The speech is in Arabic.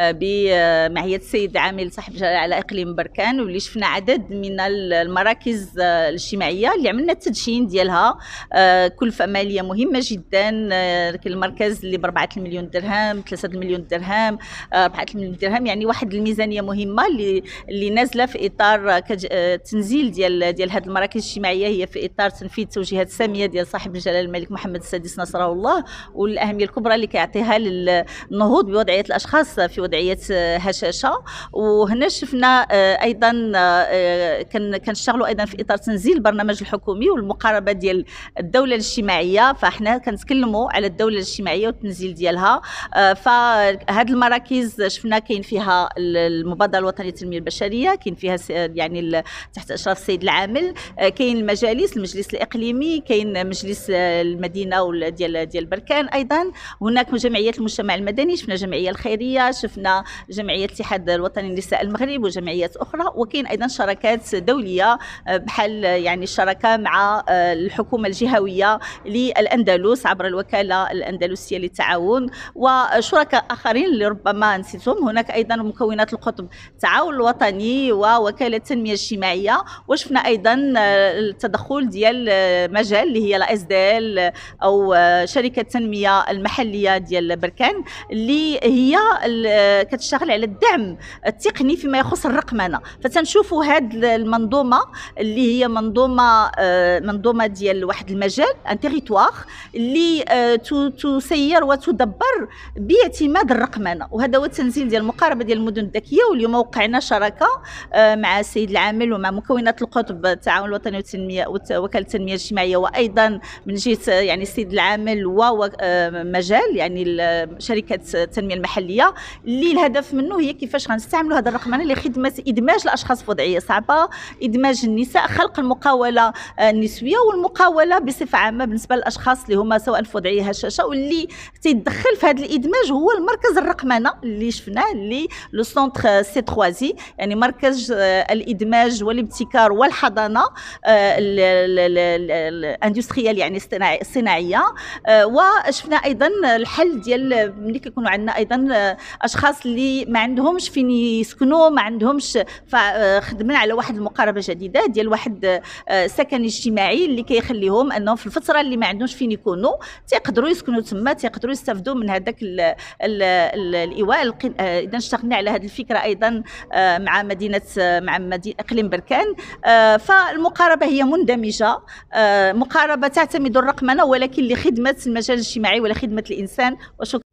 بمعية السيد عامل صاحب على إقليم بركان واللي شفنا عدد من المراكز آه، الاجتماعية اللي عملنا التدشين ديالها آه، كلفة مالية مهمة جدا المركز آه، اللي ب 4 مليون درهم 3 مليون درهم 4 مليون درهم يعني واحد الميزانية مهمة اللي اللي نازلة في إطار تنزيل ديال ديال هذه المراكز الاجتماعية هي في إطار تنفيذ توجيهات سامية ديال صاحب الجلالة الملك محمد السادس نصره الله والأهمية الكبرى اللي كيعطيها للنهوض بوضعية الأشخاص في وضعيه آه، هشاشه وهنا شفنا آه، ايضا آه، كنشتغلوا ايضا في اطار تنزيل البرنامج الحكومي والمقاربه ديال الدوله الاجتماعيه فاحنا كنتكلموا على الدوله الاجتماعيه والتنزيل ديالها فهاد المراكز شفنا كاين فيها المبادره الوطنيه للتنميه البشريه كاين فيها يعني تحت اشراف السيد العامل كاين المجالس المجلس الاقليمي كاين مجلس المدينه ديال ديال بركان ايضا هناك جمعيات المجتمع المدني شفنا جمعيه الخيريه شفنا شفنا جمعيه الاتحاد الوطني للنساء المغرب وجمعيات اخرى وكاين ايضا شراكات دوليه بحال يعني الشراكه مع آه، الحكومه الجهويه للاندلس عبر الوكاله الاندلسيه للتعاون وشركاء اخرين اللي ربما نسيتهم هناك ايضا مكونات القطب التعاون الوطني ووكاله التنميه الاجتماعيه وشفنا ايضا آه، التدخل ديال آه، مجال اللي هي لا اس ديال او شركه التنميه المحليه ديال بركان اللي هي كتشتغل على الدعم التقني فيما يخص الرقمنه فتنشوفوا هذه المنظومه اللي هي منظومه آه، منظومه ديال واحد المجال ان تيريتوار اللي آه، تسير وتدبر باعتماد الرقمنه وهذا هو التنزيل ديال المقاربه ديال المدن الذكيه واليوم وقعنا شراكه آه، مع السيد العامل ومع مكونات القطب التعاون الوطني والتنميه وكاله التنميه الاجتماعيه وايضا من جهه يعني السيد العامل ومجال يعني شركه التنميه المحليه اللي الهدف منه هي كيفاش غنستعملوا هذا الرقمنه يعني لخدمه ادماج الاشخاص في وضعيه صعبه ادماج النساء خلق المقاوله آه، النسويه والمقاوله بصفه عامه بالنسبه للاشخاص اللي هما سواء في وضعيه هشاشه واللي تيدخل في هذا الادماج هو المركز الرقمنه اللي شفناه اللي لو سونتر سي تروازي يعني مركز آه، الادماج والابتكار والحضانه آه، الاندستريال يعني الصناعيه وشفنا ايضا الحل ديال ملي كيكونوا عندنا ايضا اشخاص الاشخاص اللي ما عندهمش فين يسكنوا ما عندهمش فخدمنا آه، على واحد المقاربه جديده ديال واحد آه، سكن اجتماعي اللي كيخليهم انهم في الفتره اللي ما عندهمش فين يكونوا تيقدروا يسكنوا تما تيقدروا يستافدوا من هذاك الايواء آه، اذا اشتغلنا على هذه الفكره ايضا مع مدينه مع مدينة اقليم بركان فالمقاربه هي مندمجه مقاربه تعتمد الرقمنه ولكن لخدمه المجال الاجتماعي ولخدمه الانسان وشكرا